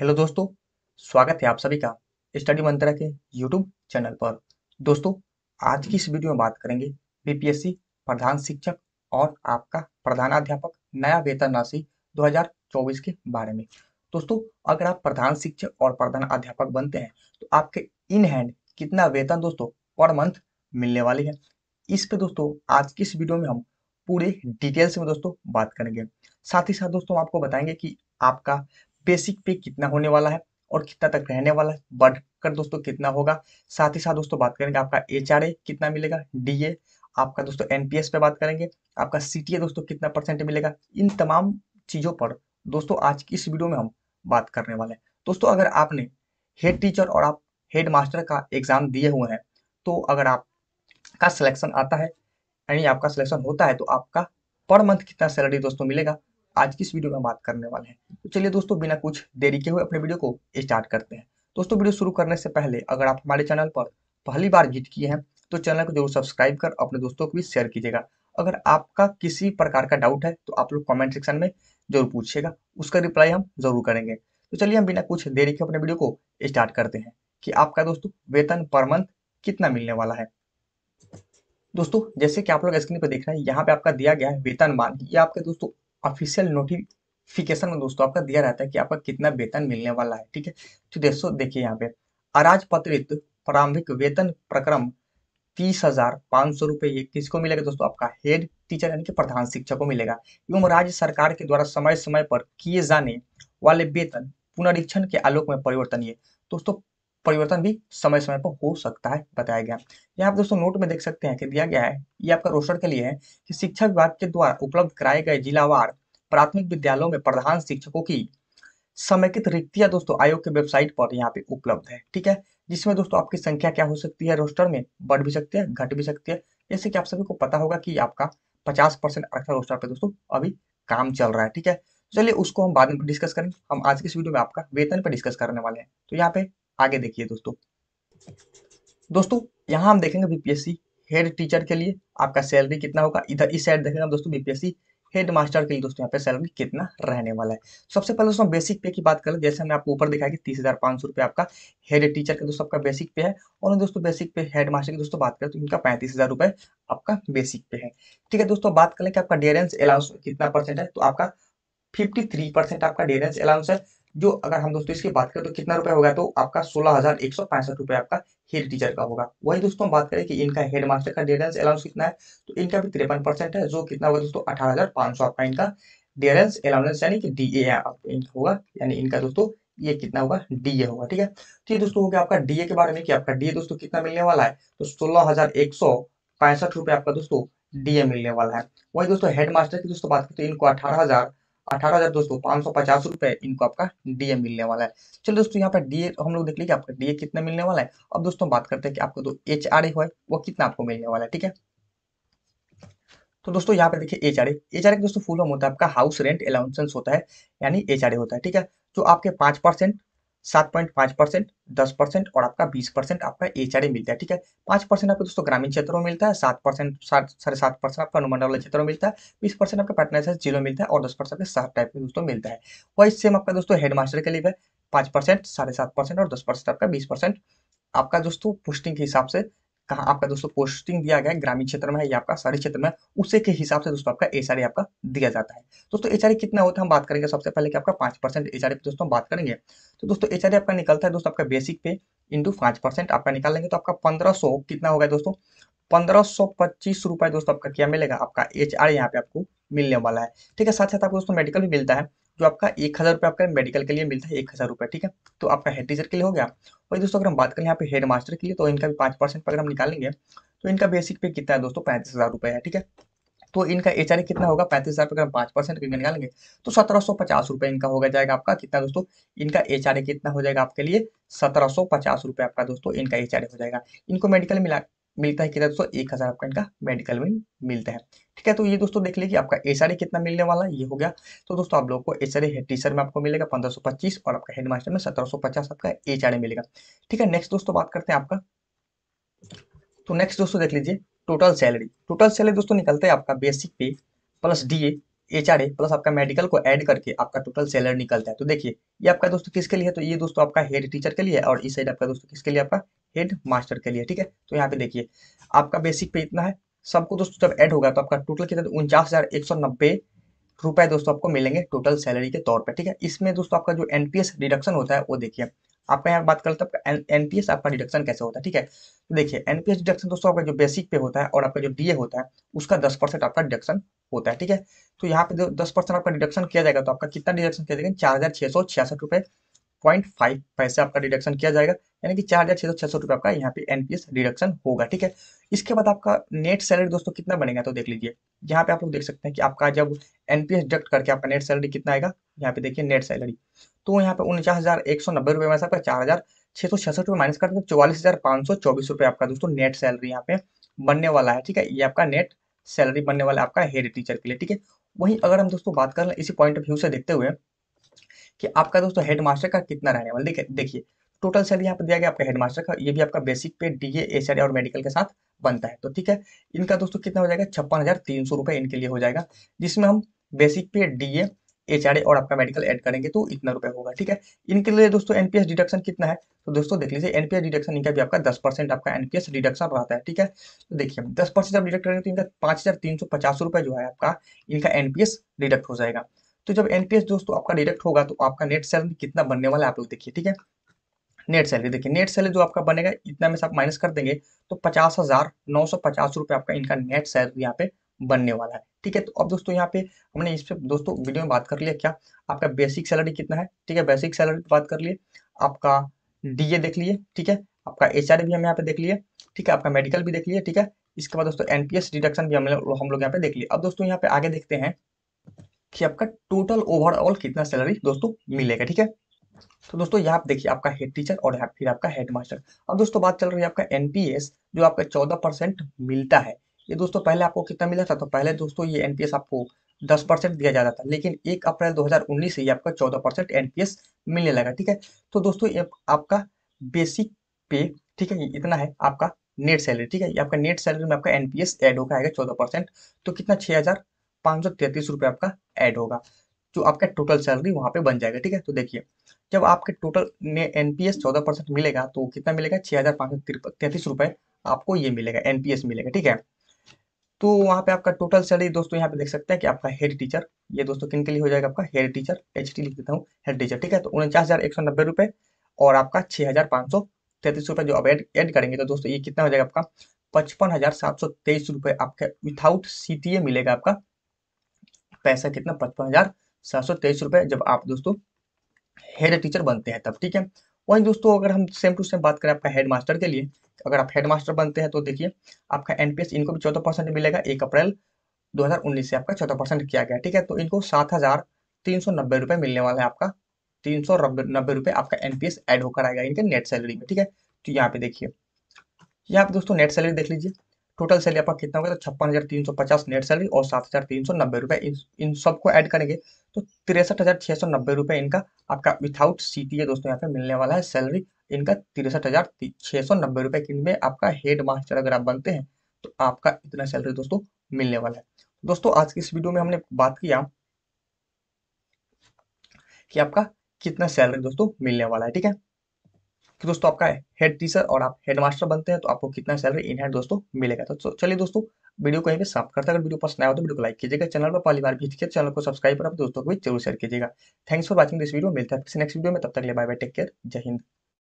hello दोस्तों स्वागत है आप सभी का स्टडी मंत्रा के यूट्यूब चैनल पर दोस्तों आज की इस वीडियो में बात करेंगे बीपीएससी प्रधान शिक्षक और आपका प्रधानाध्यापक नया वेतन राशि 2024 के बारे में दोस्तों अगर आप प्रधान शिक्षक और प्रधान अध्यापक बनते हैं तो आपके इन हैंड कितना वेतन दोस्तों पर मंथ मिलने वाली है इस पे दोस्तों आज की इस वीडियो में हम पूरे डिटेल्स में दोस्तों बात करेंगे साथ ही साथ दोस्तों आपको बताएंगे कि आपका बेसिक पे कितना होने वाला है और कितना तक रहने वाला है बढ़कर दोस्तों कितना होगा साथ ही साथ दोस्तों बात करेंगे आपका एच कितना मिलेगा डी आपका दोस्तों एनपीएस पे बात करेंगे आपका सी दोस्तों कितना परसेंट मिलेगा इन तमाम चीज़ों पर दोस्तों आज की इस वीडियो में हम बात करने वाले हैं दोस्तों अगर आपने हेड टीचर और आप हेड मास्टर का एग्ज़ाम दिए हुए हैं तो अगर आपका सिलेक्शन आता है यानी आपका सिलेक्शन होता है तो आपका पर मंथ कितना सैलरी दोस्तों मिलेगा आज की इस वीडियो में बात करने वाले हैं तो चलिए दोस्तों बिना कुछ देरी के हुए अपने वीडियो को स्टार्ट करते हैं दोस्तों वीडियो शुरू करने से पहले अगर आप हमारे चैनल पर पहली बार विजिट किए हैं तो चैनल को जरूर सब्सक्राइब कर अपने दोस्तों को भी शेयर कीजिएगा अगर आपका किसी प्रकार का डाउट है तो आप लोग कमेंट सेक्शन में जरूर पूछिएगा उसका रिप्लाई हम जरूर करेंगे तो चलिए हम बिना कुछ देरी के अपने वीडियो को स्टार्ट करते हैं कि आपका दोस्तों वेतन पर मंथ कितना मिलने वाला है दोस्तों जैसे कि आप लोग स्क्रीन पर देख रहे हैं यहाँ पे आपका दिया गया है वेतन मान ये आपके दोस्तों ऑफिशियल नोटिफिकेशन में दोस्तों आपका दिया रहता है कि आपका कितना वेतन मिलने वाला है ठीक है तो दोस्तों देखिए यहाँ पे अराजपत्रित प्रारंभिक वेतन प्रक्रम तीस हजार पांच सौ रुपए ये किसको मिलेगा दोस्तों आपका हेड टीचर यानी कि प्रधान शिक्षक को मिलेगा एवं राज्य सरकार के द्वारा समय समय पर किए जाने वाले वेतन पुनरीक्षण के आलोक में परिवर्तन ये दोस्तों परिवर्तन भी समय समय पर हो सकता है बताया गया यहाँ आप दोस्तों नोट में देख सकते हैं कि दिया गया है ये आपका रोस्टर के लिए है कि शिक्षा विभाग के द्वारा उपलब्ध कराए गए जिलावार प्राथमिक विद्यालयों में प्रधान शिक्षकों की समेकित रिक्तियां दोस्तों आयोग के वेबसाइट पर यहाँ पे उपलब्ध है ठीक है जिसमें दोस्तों आपकी संख्या क्या हो सकती है रोस्टर में बढ़ भी सकती है घट भी सकती है जैसे कि आप सभी को पता होगा कि आपका पचास परसेंट आरक्षण रोस्टर पे दोस्तों अभी काम चल रहा है ठीक है चलिए उसको हम बाद में डिस्कस करेंगे हम आज के इस वीडियो में आपका वेतन पर डिस्कस करने वाले हैं तो यहाँ पे आगे देखिए दोस्तों दोस्तों यहाँ हम देखेंगे बीपीएससी हेड टीचर के लिए आपका सैलरी कितना होगा इधर इस साइड देखेंगे दोस्तों बीपीएससी हेड मास्टर के लिए दोस्तों यहाँ पे सैलरी कितना रहने वाला है सबसे पहले दोस्तों बेसिक पे की बात करें जैसे हमने आपको ऊपर दिखाया कि तीस हजार पांच सौ रुपये आपका हेड टीचर का दोस्तों आपका बेसिक पे है और दोस्तों बेसिक पे हेड मास्टर की दोस्तों बात करें तो इनका पैंतीस हजार रुपये आपका बेसिक पे है ठीक है दोस्तों बात करें कि आपका डेरेंस अलाउंस कितना परसेंट है तो आपका फिफ्टी थ्री परसेंट आपका डेरेंस अलाउंस है जो अगर हम दोस्तों इसकी बात करें तो कितना रुपया होगा तो आपका सोलह हजार एक सौ पैंसठ रुपया आपका हेड टीचर का होगा वही दोस्तों हम बात करें कि इनका हेड मास्टर का डेरेंस अलाउंस कितना है तो इनका भी तिरपन परसेंट है जो कितना होगा दोस्तों अठारह हजार सौ आपका इनका डेरेंस अलाउंस यानी कि डी ए इनका होगा यानी इनका दोस्तों ये कितना होगा डीए होगा ठीक है तो ये दोस्तों हो गया आपका डीए के बारे में कि आपका डीए दोस्तों कितना मिलने वाला है तो सोलह हजार एक सौ पैंसठ रुपए आपका दोस्तों डीए मिलने वाला है वही दोस्तों हेडमास्टर की दोस्तों बात करें तो इनको अठारह हजार अठारह हजार दोस्तों पांच सौ पचास रुपए इनको आपका डीए मिलने वाला है चलो दोस्तों यहाँ पर डीए हम लोग देख लीजिए आपका डीए कितना मिलने वाला है अब दोस्तों बात करते हैं कि आपको जो एच आर ए वो कितना आपको मिलने वाला है ठीक है तो दोस्तों यहाँ पे देखिए H R H R A दोस्तों फुल होता है आपका हाउस रेंट अलाउंसेंस होता है यानी एच होता है ठीक है जो आपके पांच परसेंट सात पॉइंट पांच परसेंट दस परसेंट और आपका बीस परसेंट आपका एच आर मिलता है ठीक है पांच परसेंट आपको दोस्तों ग्रामीण क्षेत्रों में मिलता है सात परसेंट साढ़े सात परसेंट आपका अनुमंडल वाले क्षेत्रों में मिलता है बीस परसेंट आपका पटना से जिलों मिलता है और दस परसेंट आपके सात टाइप में दोस्तों मिलता है वही सेम आपका दोस्तों हेड मास्टर के लिए पांच पाँच परसेंट साढ़े सात परसेंट और दस परसेंट आपका बीस परसेंट आपका दोस्तों पोस्टिंग के हिसाब से कहा आपका दोस्तों पोस्टिंग दिया गया है ग्रामीण क्षेत्र में है या आपका शहरी क्षेत्र में उसे के हिसाब से दोस्तों आपका एचआरए आपका दिया जाता है दोस्तों एचआरए कितना होता है हम बात करेंगे सबसे पहले कि आपका पांच परसेंट पे दोस्तों हम बात करेंगे तो दोस्तों एचआरए आपका निकलता है दोस्तों आपका बेसिक पे इंटू पांच परसेंट आपका लेंगे तो आपका पंद्रह सौ कितना होगा दोस्तों पंद्रह सौ पच्चीस दोस्तों आपका क्या मिलेगा आपका एच आर यहाँ पे आपको मिलने वाला है ठीक है साथ साथ आपको दोस्तों मेडिकल भी मिलता है जो आपका एक हज़ार रुपये आपका मेडिकल के लिए मिलता है एक हज़ार रुपये ठीक है तो आपका हेड टीचर के लिए हो गया और दोस्तों अगर हम बात करें यहाँ पे हेड मास्टर के लिए तो इनका भी पाँच परसेंट पर अगर हम निकालेंगे तो इनका बेसिक पे कितना है दोस्तों पैंतीस हज़ार रुपये है ठीक है तो इनका एच कितना होगा पैंतीस हज़ार अगर हम पाँच परसेंट निकालेंगे तो सत्रह सौ पचास इनका होगा जाएगा आपका कितना दोस्तों इनका एच कितना हो जाएगा आपके लिए सत्रह सौ पचास आपका दोस्तों इनका एच हो जाएगा इनको मेडिकल मिला मिलता है कितना दोस्तों एक हज़ार आपका इनका मेडिकल बिल मिलता है ठीक है तो ये दोस्तों देख लीजिए आपका एस कितना मिलने वाला है ये हो गया तो दोस्तों आप लोग को एस आर टीचर में आपको मिलेगा पंद्रह और आपका हेड मास्टर में सत्रह आपका एच मिलेगा ठीक है नेक्स्ट दोस्तों बात करते हैं आपका तो नेक्स्ट दोस्तों देख लीजिए टोटल सैलरी टोटल सैलरी दोस्तों निकलता है आपका basic pay plus D H R A plus आपका मेडिकल को ऐड करके आपका टोटल सैलरी निकलता है तो देखिए ये आपका दोस्तों किसके लिए है तो ये दोस्तों आपका हेड टीचर के लिए और इस साइड आपका दोस्तों किसके लिए आपका हेड मास्टर के लिए ठीक है तो यहाँ पे देखिए आपका बेसिक पे इतना है सबको दोस्तों जब ऐड होगा तो आपका टोटल कितना उनचास हज़ार एक सौ नब्बे रुपए दोस्तों आपको मिलेंगे टोटल सैलरी के तौर पर ठीक है इसमें दोस्तों आपका जो एनपीएस डिडक्शन होता है वो देखिए आपका यहाँ बात करते हैं एनपीएस आपका डिडक्शन कैसे होता है ठीक है तो देखिए एनपीएस डिडक्शन दोस्तों आपका जो बेसिक पे होता है और आपका जो डीए होता है उसका दस परसेंट आपका डिडक्शन होता है ठीक है तो यहाँ पे दस परसेंट आपका डिडक्शन किया जाएगा तो आपका कितना डिडक्शन किया जाएगा चार हज़ार छह सौ छियासठ रुपए पॉइंट फाइव पैसे आपका डिडक्शन किया जाएगा यानी कि चार हज़ार छह सौ छह सौ रुपये आपका यहाँ पे एनपीएस डिडक्शन होगा ठीक है इसके बाद आपका नेट सैलरी दोस्तों कितना बनेगा तो देख लीजिए यहाँ पे आप लोग देख सकते हैं कि आपका जब एनपीएस डिडक्ट करके आपका नेट सैलरी कितना आएगा यहाँ पे देखिए नेट सैलरी तो यहाँ पे उनचास हज़ार में से आपका चार हज़ार छः सौ छियासठ रुपये माइनस कर चौवालीस हज़ार पाँच सौ चौबीस रुपये आपका दोस्तों नेट सैलरी यहाँ पे बनने वाला है ठीक है ये आपका नेट सैलरी बनने वाला है आपका हेड टीचर के लिए ठीक है वहीं अगर हम दोस्तों बात कर लें इसी पॉइंट ऑफ व्यू से देखते हुए कि आपका दोस्तों हेडमास्टर का कितना रहने वाला देखिए टोटल सैलरी यहाँ पर दिया गया आपका हेडमास्टर का ये भी आपका बेसिक पे डी ए और मेडिकल के साथ बनता है तो ठीक है इनका दोस्तों कितना हो जाएगा छप्पन हजार तीन सौ इनके लिए हो जाएगा जिसमें हम बेसिक पे डीए एच और आपका मेडिकल ऐड करेंगे तो इतना रुपए होगा ठीक है इनके लिए दोस्तों एनपीएस डिडक्शन कितना है तो दोस्तों देख लीजिए एनपीएस डिडक्शन इनका भी आपका दस परसेंट आपका एनपीएस डिडक्शन रहता है ठीक है तो देखिए दस परसेंट आप डिडक्ट करेंगे तो इनका पांच हजार तीन सौ पचास रुपए जो है आपका इनका एनपीएस डिडक्ट हो जाएगा तो जब एनपीएस दोस्तों आपका डिडक्ट होगा तो आपका नेट सैलरी कितना बनने वाला है आप लोग देखिए ठीक है नेट सैलरी देखिए नेट सैलरी जो आपका बनेगा इतना में से आप माइनस कर देंगे तो पचास हजार नौ सौ पचास रुपये आपका इनका नेट सैलरी यहाँ पे बनने वाला है ठीक है तो अब दोस्तों यहाँ पे हमने इस पे दोस्तों वीडियो में बात कर लिया क्या आपका बेसिक सैलरी कितना है ठीक है बेसिक सैलरी बात कर लिए आपका डीए देख लिए ठीक है आपका एच भी हम यहाँ पे देख लिए ठीक है आपका मेडिकल भी देख लिए ठीक है इसके बाद दोस्तों एनपीएस डिडक्शन भी हम लोग हम लोग यहाँ पे देख लिए अब दोस्तों यहाँ पे आगे देखते हैं कि आपका टोटल ओवरऑल कितना सैलरी दोस्तों मिलेगा ठीक है तो दोस्तों यहाँ देखिए आपका हेड टीचर और यहाँ फिर आपका हेड मास्टर अब दोस्तों बात चल रही है आपका एनपीएस जो आपका चौदह परसेंट मिलता है ये दोस्तों पहले आपको कितना मिला था तो पहले दोस्तों ये एनपीएस आपको दस परसेंट दिया जाता था लेकिन एक अप्रैल 2019 से ही आपका चौदह परसेंट एनपीएस मिलने लगा ठीक है तो दोस्तों ये आपका बेसिक पे ठीक है इतना है आपका नेट सैलरी ठीक है आपका नेट सैलरी में आपका एनपीएस एड होकर आएगा चौदह परसेंट तो कितना छह हज़ार पाँच सौ तैतीस रुपए आपका ऐड होगा जो आपका टोटल सैलरी वहां पे बन जाएगा ठीक है तो देखिए जब आपके टोटल में एन चौदह परसेंट मिलेगा तो कितना मिलेगा छह हज़ार सौ आपको ये मिलेगा एनपीएस मिलेगा ठीक है तो वहां पे आपका टोटल सैलरी दोस्तों यहाँ पे देख सकते हैं कि आपका हेड टीचर ये दोस्तों किन के लिए हो जाएगा आपका हेड टीचर एच टी लिख देता हूँ हेड टीचर ठीक है तो उनचास हज़ार एक सौ नब्बे रुपए और आपका छह हज़ार पाँच सौ तैतीस रुपए जो आप एड एड करेंगे तो दोस्तों ये कितना हो जाएगा आपका पचपन हज़ार सात सौ तेईस रुपए आपके विदाउट सी टी ए मिलेगा आपका पैसा कितना पचपन हजार सात सौ तेईस रुपए जब आप दोस्तों हेड टीचर बनते हैं तब ठीक है वहीं दोस्तों अगर हम सेम टू सेम बात करें आपका हेड मास्टर के लिए अगर आप हेड मास्टर बनते हैं तो देखिए आपका एनपीएस इनको भी चौदह परसेंट मिलेगा एक अप्रैल 2019 से आपका चौदह परसेंट किया गया ठीक है तो इनको सात हजार तीन सौ नब्बे रुपए मिलने वाला है आपका तीन सौ नब्बे रुपए आपका एनपीएस एड होकर आएगा इनके नेट सैलरी में ठीक है तो यहाँ पे देखिए यहाँ पे दोस्तों नेट सैलरी देख लीजिए टोटल सैलरी आपका कितना होगा तो छप्पन हज़ार तीन सौ पचास नेट सैलरी और सात हज़ार तीन सौ नब्बे रुपए इन, इन सबको ऐड करेंगे तो तिरसठ हज़ार छह सौ नब्बे रुपए इनका आपका विथाउट सी टी ए दोस्तों यहाँ पे मिलने वाला है सैलरी इनका तिरसठ हज़ार छह सौ नब्बे रुपए इनमें आपका हेड मास्टर अगर आप बनते हैं तो आपका इतना सैलरी दोस्तों मिलने वाला है दोस्तों आज की इस वीडियो में हमने बात किया कि आपका कितना सैलरी दोस्तों मिलने वाला है ठीक है कि दोस्तों आपका हेड टीचर और आप हेड मास्टर बनते हैं तो आपको कितना सैलरी इन हैंड दोस्तों मिलेगा तो चलिए दोस्तों वीडियो कहीं भी साफ करते हैं अगर वीडियो पसंद आया तो वीडियो को लाइक कीजिएगा चैनल पर पहली बार भी चैनल को सब्सक्राइब कर दोस्तों को भी जरूर शेयर कीजिएगा thanks for watching this video मिलता है नेक्स्ट वीडियो में तब तक ले बाय बाय टेक केयर जय हिंद